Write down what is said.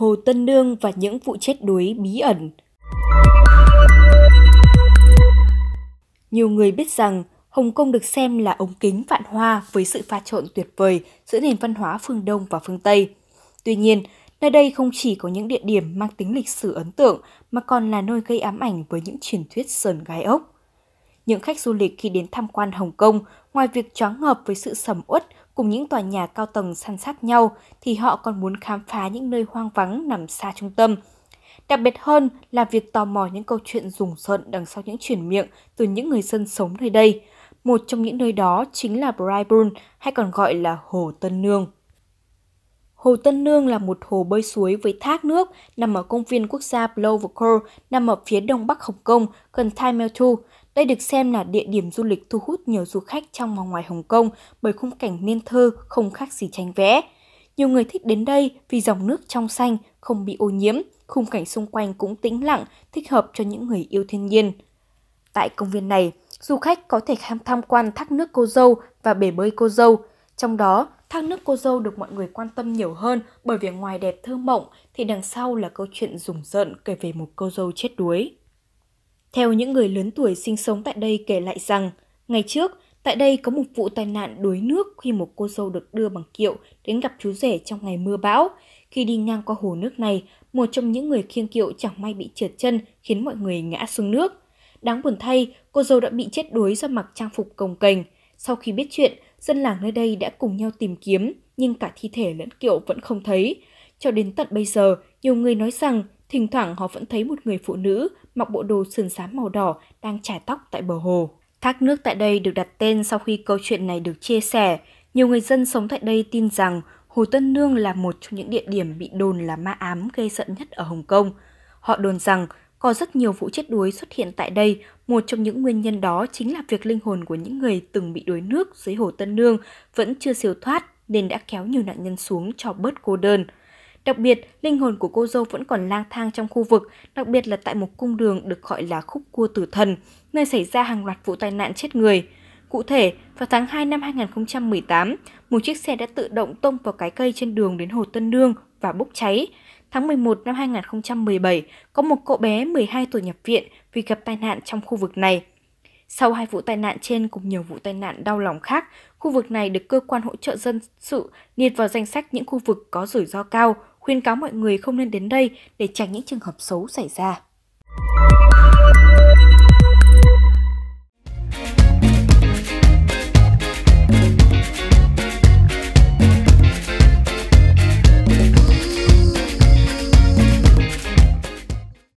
Hồ Tân Nương và những vụ chết đuối bí ẩn. Nhiều người biết rằng Hồng Kông được xem là ống kính vạn hoa với sự pha trộn tuyệt vời giữa nền văn hóa phương Đông và phương Tây. Tuy nhiên, nơi đây không chỉ có những địa điểm mang tính lịch sử ấn tượng mà còn là nơi gây ám ảnh với những truyền thuyết sờn gái ốc những khách du lịch khi đến tham quan Hồng Kông, ngoài việc choáng ngợp với sự sầm uất cùng những tòa nhà cao tầng san sát nhau, thì họ còn muốn khám phá những nơi hoang vắng nằm xa trung tâm. Đặc biệt hơn là việc tò mò những câu chuyện rùng rợn đằng sau những chuyển miệng từ những người dân sống nơi đây. Một trong những nơi đó chính là Brightburn, hay còn gọi là Hồ Tân Nương. Hồ Tân Nương là một hồ bơi suối với thác nước nằm ở công viên quốc gia Plovdiv nằm ở phía đông bắc Hồng Kông, gần Thai Meo Thu. Đây được xem là địa điểm du lịch thu hút nhiều du khách trong và ngoài Hồng Kông bởi khung cảnh nên thơ không khác gì tranh vẽ. Nhiều người thích đến đây vì dòng nước trong xanh, không bị ô nhiễm, khung cảnh xung quanh cũng tĩnh lặng, thích hợp cho những người yêu thiên nhiên. Tại công viên này, du khách có thể tham quan thác nước cô dâu và bể bơi cô dâu. Trong đó, thác nước cô dâu được mọi người quan tâm nhiều hơn bởi vì ngoài đẹp thơ mộng thì đằng sau là câu chuyện rùng rợn kể về một cô dâu chết đuối. Theo những người lớn tuổi sinh sống tại đây kể lại rằng, ngày trước, tại đây có một vụ tai nạn đuối nước khi một cô dâu được đưa bằng kiệu đến gặp chú rể trong ngày mưa bão. Khi đi ngang qua hồ nước này, một trong những người khiêng kiệu chẳng may bị trượt chân khiến mọi người ngã xuống nước. Đáng buồn thay, cô dâu đã bị chết đuối do mặc trang phục cồng kềnh. Sau khi biết chuyện, dân làng nơi đây đã cùng nhau tìm kiếm, nhưng cả thi thể lẫn kiệu vẫn không thấy. Cho đến tận bây giờ, nhiều người nói rằng Thỉnh thoảng họ vẫn thấy một người phụ nữ mặc bộ đồ sườn xám màu đỏ đang chải tóc tại bờ hồ. Thác nước tại đây được đặt tên sau khi câu chuyện này được chia sẻ. Nhiều người dân sống tại đây tin rằng Hồ Tân Nương là một trong những địa điểm bị đồn là ma ám gây giận nhất ở Hồng Kông. Họ đồn rằng có rất nhiều vụ chết đuối xuất hiện tại đây. Một trong những nguyên nhân đó chính là việc linh hồn của những người từng bị đuối nước dưới Hồ Tân Nương vẫn chưa siêu thoát nên đã kéo nhiều nạn nhân xuống cho bớt cô đơn. Đặc biệt, linh hồn của cô dâu vẫn còn lang thang trong khu vực, đặc biệt là tại một cung đường được gọi là khúc cua tử thần, nơi xảy ra hàng loạt vụ tai nạn chết người. Cụ thể, vào tháng 2 năm 2018, một chiếc xe đã tự động tông vào cái cây trên đường đến Hồ Tân Nương và bốc cháy. Tháng 11 năm 2017, có một cậu bé 12 tuổi nhập viện vì gặp tai nạn trong khu vực này. Sau hai vụ tai nạn trên cùng nhiều vụ tai nạn đau lòng khác, khu vực này được cơ quan hỗ trợ dân sự liệt vào danh sách những khu vực có rủi ro cao, khuyên cáo mọi người không nên đến đây để tránh những trường hợp xấu xảy ra.